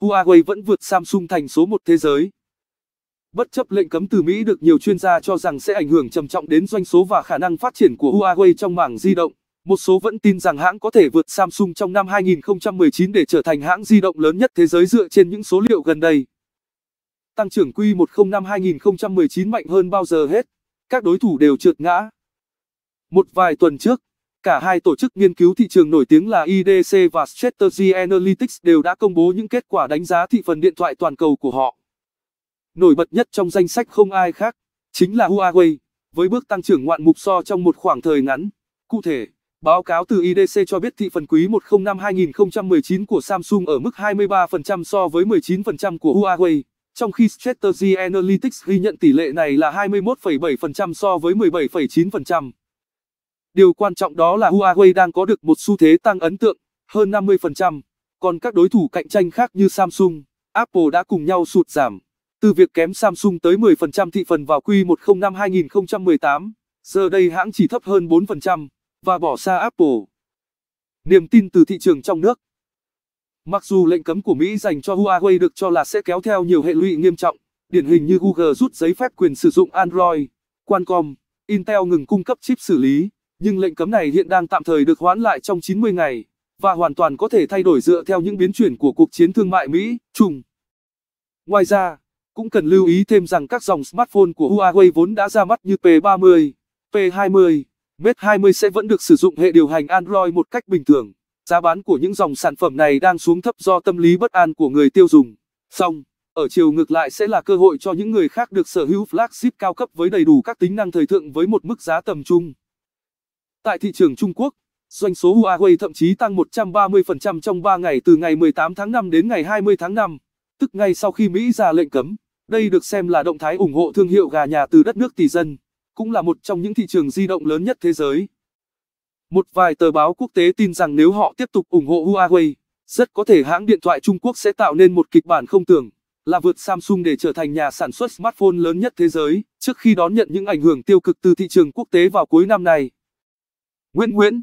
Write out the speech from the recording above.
Huawei vẫn vượt Samsung thành số một thế giới. Bất chấp lệnh cấm từ Mỹ được nhiều chuyên gia cho rằng sẽ ảnh hưởng trầm trọng đến doanh số và khả năng phát triển của Huawei trong mảng di động, một số vẫn tin rằng hãng có thể vượt Samsung trong năm 2019 để trở thành hãng di động lớn nhất thế giới dựa trên những số liệu gần đây. Tăng trưởng Q1 năm 2019 mạnh hơn bao giờ hết, các đối thủ đều trượt ngã. Một vài tuần trước, Cả hai tổ chức nghiên cứu thị trường nổi tiếng là IDC và Strategy Analytics đều đã công bố những kết quả đánh giá thị phần điện thoại toàn cầu của họ. Nổi bật nhất trong danh sách không ai khác, chính là Huawei, với bước tăng trưởng ngoạn mục so trong một khoảng thời ngắn. Cụ thể, báo cáo từ IDC cho biết thị phần quý 105 2019 của Samsung ở mức 23% so với 19% của Huawei, trong khi Strategy Analytics ghi nhận tỷ lệ này là 21,7% so với 17,9%. Điều quan trọng đó là Huawei đang có được một xu thế tăng ấn tượng, hơn 50%, còn các đối thủ cạnh tranh khác như Samsung, Apple đã cùng nhau sụt giảm. Từ việc kém Samsung tới 10% thị phần vào Q1 năm 2018, giờ đây hãng chỉ thấp hơn 4%, và bỏ xa Apple. Niềm tin từ thị trường trong nước Mặc dù lệnh cấm của Mỹ dành cho Huawei được cho là sẽ kéo theo nhiều hệ lụy nghiêm trọng, điển hình như Google rút giấy phép quyền sử dụng Android, Qualcomm, Intel ngừng cung cấp chip xử lý. Nhưng lệnh cấm này hiện đang tạm thời được hoãn lại trong 90 ngày, và hoàn toàn có thể thay đổi dựa theo những biến chuyển của cuộc chiến thương mại Mỹ, Trung. Ngoài ra, cũng cần lưu ý thêm rằng các dòng smartphone của Huawei vốn đã ra mắt như P30, P20, Mate 20 sẽ vẫn được sử dụng hệ điều hành Android một cách bình thường. Giá bán của những dòng sản phẩm này đang xuống thấp do tâm lý bất an của người tiêu dùng. Song, ở chiều ngược lại sẽ là cơ hội cho những người khác được sở hữu flagship cao cấp với đầy đủ các tính năng thời thượng với một mức giá tầm trung. Tại thị trường Trung Quốc, doanh số Huawei thậm chí tăng 130% trong 3 ngày từ ngày 18 tháng 5 đến ngày 20 tháng 5, tức ngay sau khi Mỹ ra lệnh cấm. Đây được xem là động thái ủng hộ thương hiệu gà nhà từ đất nước tỷ dân, cũng là một trong những thị trường di động lớn nhất thế giới. Một vài tờ báo quốc tế tin rằng nếu họ tiếp tục ủng hộ Huawei, rất có thể hãng điện thoại Trung Quốc sẽ tạo nên một kịch bản không tưởng, là vượt Samsung để trở thành nhà sản xuất smartphone lớn nhất thế giới, trước khi đón nhận những ảnh hưởng tiêu cực từ thị trường quốc tế vào cuối năm nay. Nguyễn Nguyễn